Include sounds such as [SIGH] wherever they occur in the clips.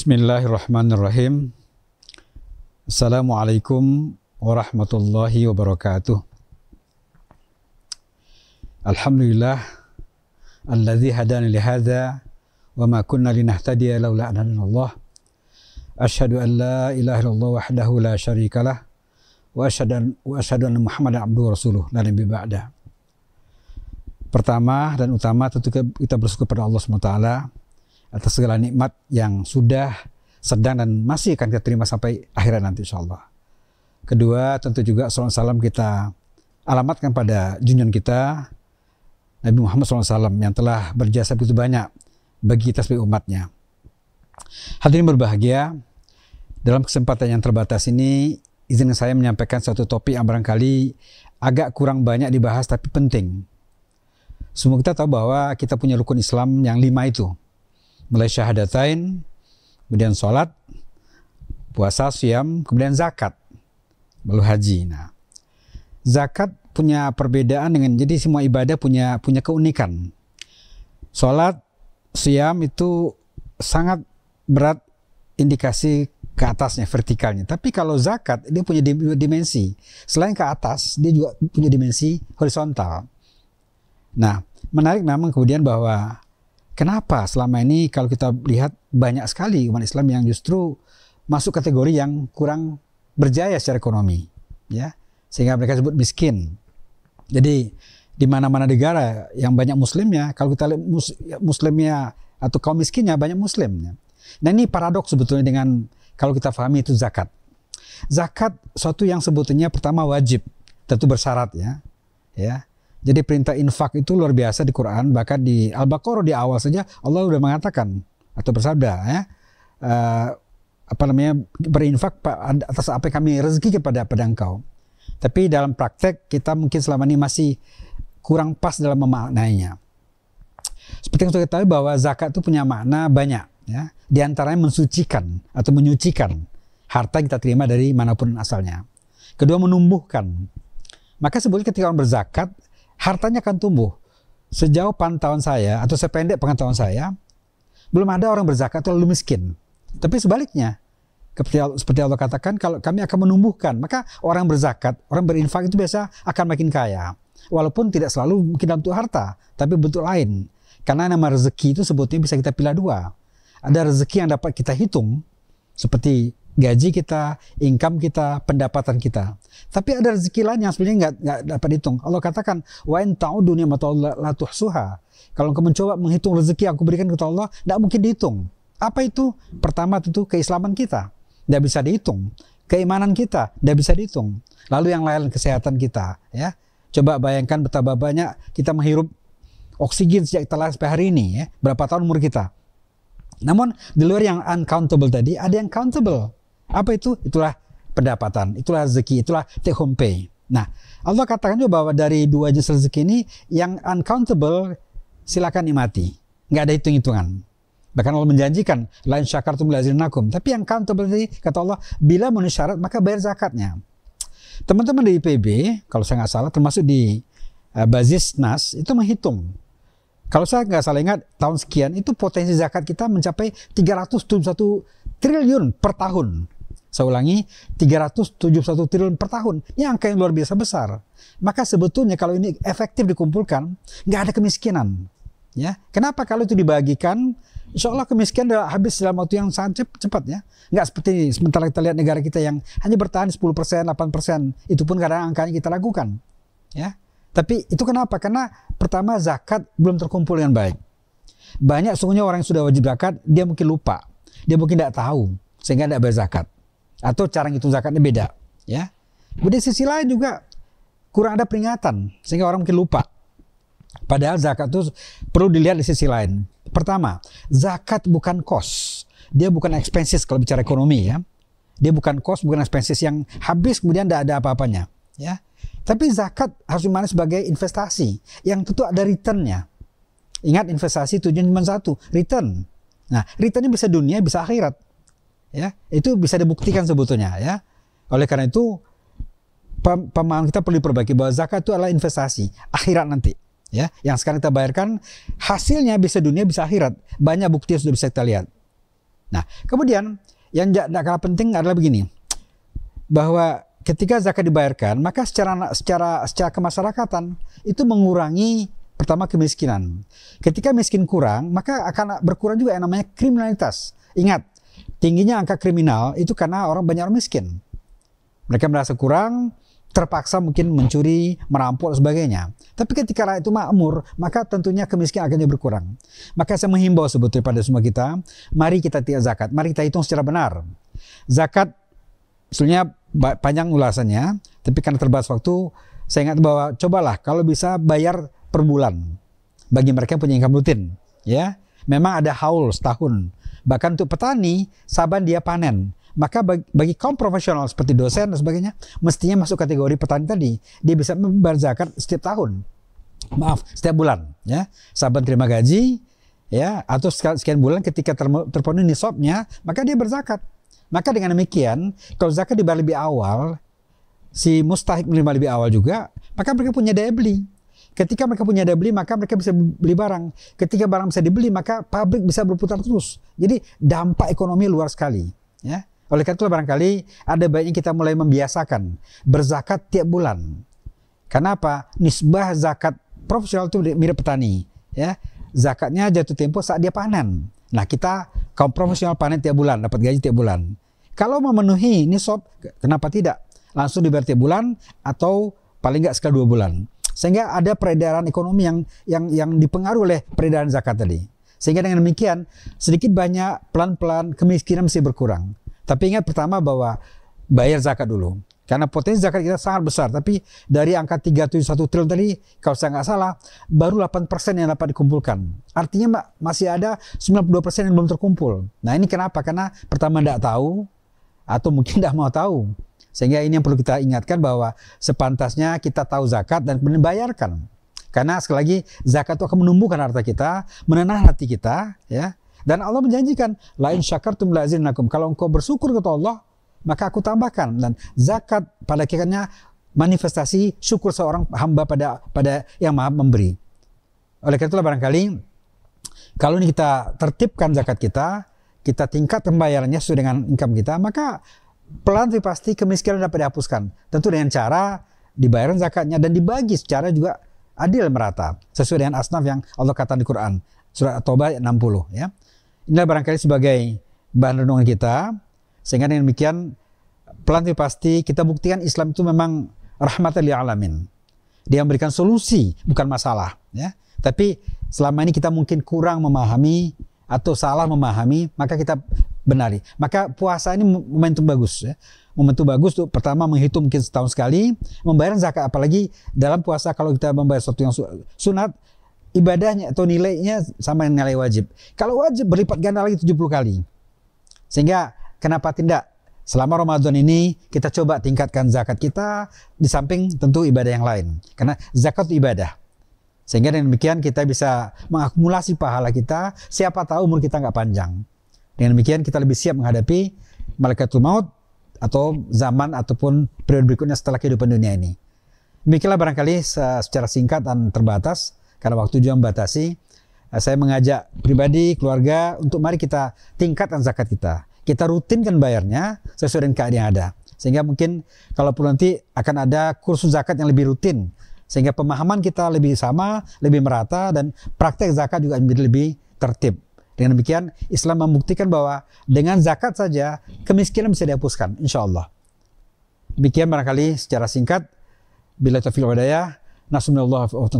Bismillahirrahmanirrahim. Assalamualaikum warahmatullahi wabarakatuh. Alhamdulillah alladzi hadana li hadza wama kunna linahtadiya laula an Allah. Asyhadu an la ilaha illallah wahdahu la syarikalah wa asyhadu wa asyhadu anna Muhammadan abduhu rasuluh la nabi ba'da. Pertama dan utama tentu kita bersyukur pada Allah Subhanahu wa taala atas segala nikmat yang sudah, sedang dan masih akan kita terima sampai akhirat nanti insya Allah. Kedua tentu juga salam salam kita alamatkan pada junjungan kita Nabi Muhammad SAW yang telah berjasa begitu banyak bagi kita sebagai umatnya. Hadirin berbahagia, dalam kesempatan yang terbatas ini izin saya menyampaikan satu topik yang barangkali agak kurang banyak dibahas tapi penting. Semua kita tahu bahwa kita punya rukun Islam yang lima itu mulai syahadatain, kemudian sholat, puasa, siam, kemudian zakat, lalu haji. Nah, zakat punya perbedaan dengan jadi semua ibadah punya punya keunikan. Sholat, siam itu sangat berat indikasi ke atasnya vertikalnya. Tapi kalau zakat dia punya dimensi. Selain ke atas, dia juga punya dimensi horizontal. Nah, menarik namun kemudian bahwa Kenapa selama ini kalau kita lihat banyak sekali umat Islam yang justru masuk kategori yang kurang berjaya secara ekonomi, ya sehingga mereka sebut miskin. Jadi di mana-mana negara yang banyak Muslimnya, kalau kita lihat mus, Muslimnya atau kaum miskinnya banyak Muslimnya. Nah ini paradoks sebetulnya dengan kalau kita pahami itu zakat. Zakat suatu yang sebetulnya pertama wajib, tentu bersyarat ya, ya jadi perintah infak itu luar biasa di Quran. Bahkan di Al-Baqarah di awal saja Allah sudah mengatakan atau bersabda ya. Uh, apa namanya berinfak atas apa yang kami rezeki kepada pada engkau. Tapi dalam praktek kita mungkin selama ini masih kurang pas dalam memaknainya. Seperti yang kita tahu bahwa zakat itu punya makna banyak ya. Di antaranya mensucikan atau menyucikan harta yang kita terima dari manapun asalnya. Kedua menumbuhkan. Maka sebetulnya ketika orang berzakat hartanya akan tumbuh. Sejauh pantauan saya atau sependek pengetahuan saya, belum ada orang berzakat lalu miskin. Tapi sebaliknya, seperti Allah katakan, kalau kami akan menumbuhkan, maka orang berzakat, orang berinfak itu biasa akan makin kaya. Walaupun tidak selalu mungkin dalam bentuk harta, tapi bentuk lain. Karena nama rezeki itu sebutnya bisa kita pilih dua. Ada rezeki yang dapat kita hitung, seperti gaji kita, income kita, pendapatan kita. Tapi ada rezeki lain yang sebenarnya nggak nggak dapat dihitung. Allah katakan, wa in dunia latuh suha. Kalau kamu mencoba menghitung rezeki yang aku berikan kepada Allah, tidak mungkin dihitung. Apa itu? Pertama itu keislaman kita, tidak bisa dihitung. Keimanan kita, tidak bisa dihitung. Lalu yang lain kesehatan kita, ya. Coba bayangkan betapa banyak kita menghirup oksigen sejak kita lahir sampai hari ini, ya. Berapa tahun umur kita? Namun di luar yang uncountable tadi ada yang countable. Apa itu? Itulah pendapatan, itulah rezeki, itulah take home pay. Nah, Allah katakan juga bahwa dari dua jenis rezeki ini yang uncountable silakan nikmati. Enggak ada hitung-hitungan. Bahkan Allah menjanjikan lain syakartum lazinakum. Tapi yang countable tadi kata Allah bila memenuhi syarat maka bayar zakatnya. Teman-teman di IPB kalau saya nggak salah termasuk di uh, Nas itu menghitung kalau saya nggak salah ingat tahun sekian itu potensi zakat kita mencapai 371 triliun per tahun. Saya ulangi, 371 triliun per tahun. Ini angka yang luar biasa besar. Maka sebetulnya kalau ini efektif dikumpulkan, nggak ada kemiskinan. Ya, kenapa kalau itu dibagikan, seolah kemiskinan udah habis dalam waktu yang sangat cepat ya. Nggak seperti ini. Sementara kita lihat negara kita yang hanya bertahan 10 persen, 8 persen, itu pun kadang angkanya kita lakukan. Ya, tapi itu kenapa? Karena pertama zakat belum terkumpul dengan baik. Banyak sungguhnya orang yang sudah wajib zakat, dia mungkin lupa, dia mungkin tidak tahu, sehingga tidak bayar zakat atau cara ngitung zakatnya beda ya kemudian sisi lain juga kurang ada peringatan sehingga orang mungkin lupa padahal zakat itu perlu dilihat di sisi lain pertama zakat bukan kos dia bukan expenses kalau bicara ekonomi ya dia bukan kos bukan expenses yang habis kemudian tidak ada apa-apanya ya tapi zakat harus dimana sebagai investasi yang tentu ada returnnya ingat investasi tujuan cuma satu return nah returnnya bisa dunia bisa akhirat ya itu bisa dibuktikan sebetulnya ya oleh karena itu pemahaman kita perlu diperbaiki bahwa zakat itu adalah investasi akhirat nanti ya yang sekarang kita bayarkan hasilnya bisa dunia bisa akhirat banyak bukti yang sudah bisa kita lihat nah kemudian yang tidak kalah penting adalah begini bahwa ketika zakat dibayarkan maka secara secara secara kemasyarakatan itu mengurangi pertama kemiskinan ketika miskin kurang maka akan berkurang juga yang namanya kriminalitas ingat Tingginya angka kriminal itu karena orang banyak orang miskin. Mereka merasa kurang, terpaksa mungkin mencuri, merampok, sebagainya. Tapi ketika rakyat itu makmur, maka tentunya kemiskinan akannya berkurang. Maka saya menghimbau sebetulnya pada semua kita, mari kita tiap zakat, mari kita hitung secara benar. Zakat, sebenarnya panjang ulasannya, tapi karena terbatas waktu, saya ingat bahwa cobalah kalau bisa bayar per bulan bagi mereka yang punya income rutin. Ya, memang ada haul setahun Bahkan untuk petani, saban dia panen. Maka bagi kaum profesional seperti dosen dan sebagainya, mestinya masuk kategori petani tadi. Dia bisa membayar zakat setiap tahun. Maaf, setiap bulan. ya Saban terima gaji, ya atau sekian bulan ketika ter terpenuhi nisabnya, maka dia berzakat. Maka dengan demikian, kalau zakat dibayar lebih awal, si mustahik menerima lebih awal juga, maka mereka punya daya beli. Ketika mereka punya daya beli, maka mereka bisa beli barang. Ketika barang bisa dibeli, maka pabrik bisa berputar terus. Jadi dampak ekonomi luar sekali. Ya. Oleh karena itu barangkali ada baiknya kita mulai membiasakan berzakat tiap bulan. Kenapa Nisbah zakat profesional itu mirip petani. Ya, zakatnya jatuh tempo saat dia panen. Nah kita kaum profesional panen tiap bulan, dapat gaji tiap bulan. Kalau memenuhi nisab, kenapa tidak? Langsung dibayar tiap bulan atau paling nggak sekali dua bulan. Sehingga ada peredaran ekonomi yang yang yang dipengaruhi oleh peredaran zakat tadi. Sehingga dengan demikian sedikit banyak pelan-pelan kemiskinan masih berkurang. Tapi ingat pertama bahwa bayar zakat dulu. Karena potensi zakat kita sangat besar. Tapi dari angka 371 triliun tadi, kalau saya nggak salah, baru 8% yang dapat dikumpulkan. Artinya masih ada 92% yang belum terkumpul. Nah ini kenapa? Karena pertama tidak tahu, atau mungkin tidak [LAUGHS] mau tahu. Sehingga ini yang perlu kita ingatkan bahwa sepantasnya kita tahu zakat dan kemudian Karena sekali lagi zakat itu akan menumbuhkan harta kita, menenang hati kita, ya. Dan Allah menjanjikan lain syakartum lazinakum. Kalau engkau bersyukur kepada Allah, maka aku tambahkan dan zakat pada akhirnya manifestasi syukur seorang hamba pada pada yang Maha memberi. Oleh karena itulah barangkali kalau ini kita tertibkan zakat kita, kita tingkat pembayarannya sesuai dengan income kita, maka pelan tapi pasti kemiskinan dapat dihapuskan. Tentu dengan cara dibayarkan zakatnya dan dibagi secara juga adil merata sesuai dengan asnaf yang Allah katakan di Quran surat At-Taubah 60 ya. Inilah barangkali sebagai bahan renungan kita sehingga dengan demikian pelan tapi pasti kita buktikan Islam itu memang rahmatan lil alamin. Dia memberikan solusi bukan masalah ya. Tapi selama ini kita mungkin kurang memahami atau salah memahami, maka kita benari. Maka puasa ini momentum bagus ya. Momentum bagus tuh pertama menghitung mungkin setahun sekali, membayar zakat apalagi dalam puasa kalau kita membayar sesuatu yang sunat ibadahnya atau nilainya sama dengan nilai wajib. Kalau wajib berlipat ganda lagi 70 kali. Sehingga kenapa tidak selama Ramadan ini kita coba tingkatkan zakat kita di samping tentu ibadah yang lain. Karena zakat itu ibadah. Sehingga dengan demikian kita bisa mengakumulasi pahala kita, siapa tahu umur kita nggak panjang. Dengan demikian kita lebih siap menghadapi malaikat maut atau zaman ataupun periode berikutnya setelah kehidupan dunia ini. Demikianlah barangkali secara singkat dan terbatas karena waktu juga membatasi. Eh, saya mengajak pribadi, keluarga untuk mari kita tingkatkan zakat kita. Kita rutinkan bayarnya sesuai dengan keadaan yang ada. Sehingga mungkin kalau nanti akan ada kursus zakat yang lebih rutin sehingga pemahaman kita lebih sama, lebih merata dan praktek zakat juga menjadi lebih tertib. Dengan demikian Islam membuktikan bahwa dengan zakat saja kemiskinan bisa dihapuskan insya Allah. Demikian barangkali secara singkat. Bila taufiq wadaya. Nasumullah wa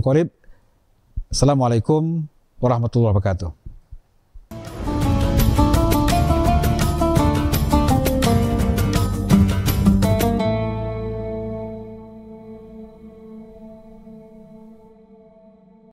Assalamualaikum warahmatullahi wabarakatuh.